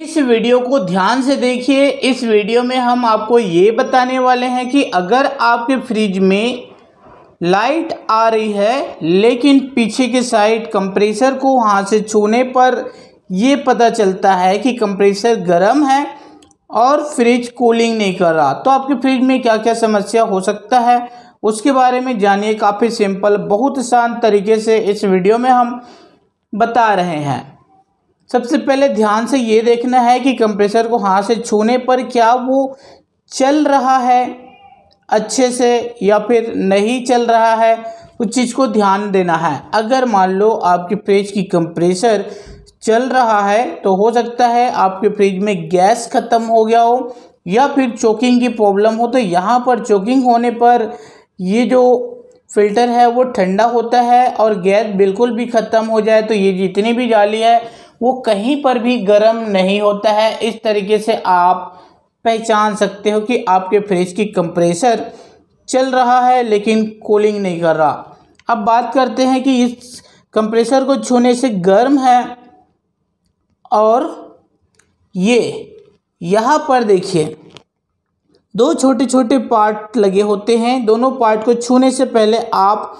इस वीडियो को ध्यान से देखिए इस वीडियो में हम आपको ये बताने वाले हैं कि अगर आपके फ्रिज में लाइट आ रही है लेकिन पीछे के साइड कंप्रेसर को वहाँ से छूने पर ये पता चलता है कि कंप्रेसर गर्म है और फ्रिज कूलिंग नहीं कर रहा तो आपके फ्रिज में क्या क्या समस्या हो सकता है उसके बारे में जानिए काफ़ी सिंपल बहुत आसान तरीके से इस वीडियो में हम बता रहे हैं सबसे पहले ध्यान से ये देखना है कि कंप्रेसर को हाथ से छूने पर क्या वो चल रहा है अच्छे से या फिर नहीं चल रहा है उस चीज़ को ध्यान देना है अगर मान लो आपके फ्रिज की कंप्रेसर चल रहा है तो हो सकता है आपके फ्रिज में गैस ख़त्म हो गया हो या फिर चोकिंग की प्रॉब्लम हो तो यहाँ पर चोकिंग होने पर ये जो फिल्टर है वो ठंडा होता है और गैस बिल्कुल भी ख़त्म हो जाए तो ये जितनी भी जाली है वो कहीं पर भी गर्म नहीं होता है इस तरीके से आप पहचान सकते हो कि आपके फ्रिज की कंप्रेसर चल रहा है लेकिन कूलिंग नहीं कर रहा अब बात करते हैं कि इस कंप्रेसर को छूने से गर्म है और ये यहाँ पर देखिए दो छोटे छोटे पार्ट लगे होते हैं दोनों पार्ट को छूने से पहले आप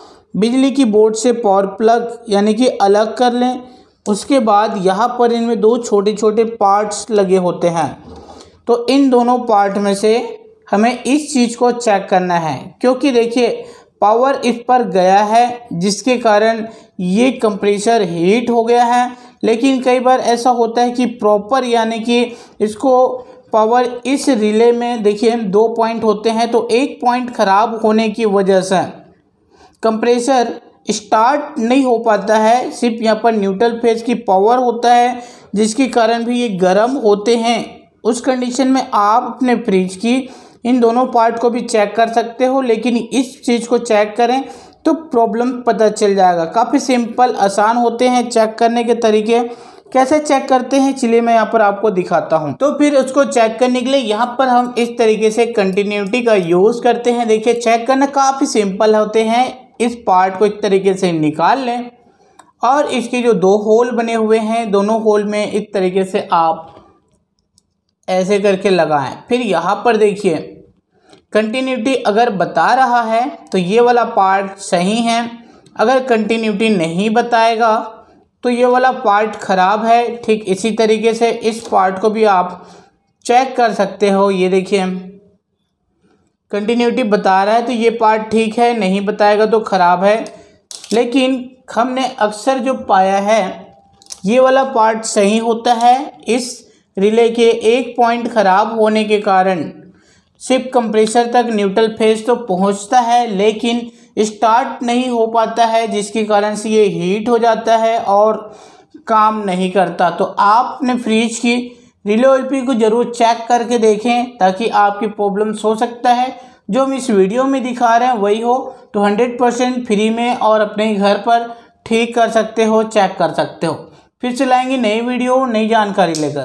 बिजली की बोर्ड से पावर प्लग यानी कि अलग कर लें उसके बाद यहाँ पर इनमें दो छोटे छोटे पार्ट्स लगे होते हैं तो इन दोनों पार्ट में से हमें इस चीज़ को चेक करना है क्योंकि देखिए पावर इस पर गया है जिसके कारण ये कंप्रेसर हीट हो गया है लेकिन कई बार ऐसा होता है कि प्रॉपर यानी कि इसको पावर इस रिले में देखिए दो पॉइंट होते हैं तो एक पॉइंट ख़राब होने की वजह से कंप्रेसर स्टार्ट नहीं हो पाता है सिर्फ यहाँ पर न्यूट्रल फेज की पावर होता है जिसके कारण भी ये गर्म होते हैं उस कंडीशन में आप अपने फ्रिज की इन दोनों पार्ट को भी चेक कर सकते हो लेकिन इस चीज़ को चेक करें तो प्रॉब्लम पता चल जाएगा काफ़ी सिंपल आसान होते हैं चेक करने के तरीके कैसे चेक करते हैं चलिए मैं यहाँ पर आपको दिखाता हूँ तो फिर उसको चेक करने के लिए यहाँ पर हम इस तरीके से कंटिन्यूटी का यूज़ करते हैं देखिए चेक करना काफ़ी सिंपल होते हैं इस पार्ट को एक तरीके से निकाल लें और इसके जो दो होल बने हुए हैं दोनों होल में एक तरीके से आप ऐसे करके लगाएं फिर यहाँ पर देखिए कंटिन्यूटी अगर बता रहा है तो ये वाला पार्ट सही है अगर कंटिन्यूटी नहीं बताएगा तो ये वाला पार्ट ख़राब है ठीक इसी तरीके से इस पार्ट को भी आप चेक कर सकते हो ये देखिए कंटिन्यूटी बता रहा है तो ये पार्ट ठीक है नहीं बताएगा तो ख़राब है लेकिन हमने अक्सर जो पाया है ये वाला पार्ट सही होता है इस रिले के एक पॉइंट ख़राब होने के कारण सिर्फ कंप्रेसर तक न्यूट्रल फेज तो पहुंचता है लेकिन स्टार्ट नहीं हो पाता है जिसके कारण से ये हीट हो जाता है और काम नहीं करता तो आपने फ्रिज की रिले ओलपी को ज़रूर चेक करके देखें ताकि आपकी प्रॉब्लम्स हो सकता है जो हम इस वीडियो में दिखा रहे हैं वही हो तो हंड्रेड परसेंट फ्री में और अपने घर पर ठीक कर सकते हो चेक कर सकते हो फिर चलाएंगे नई वीडियो नई जानकारी लेकर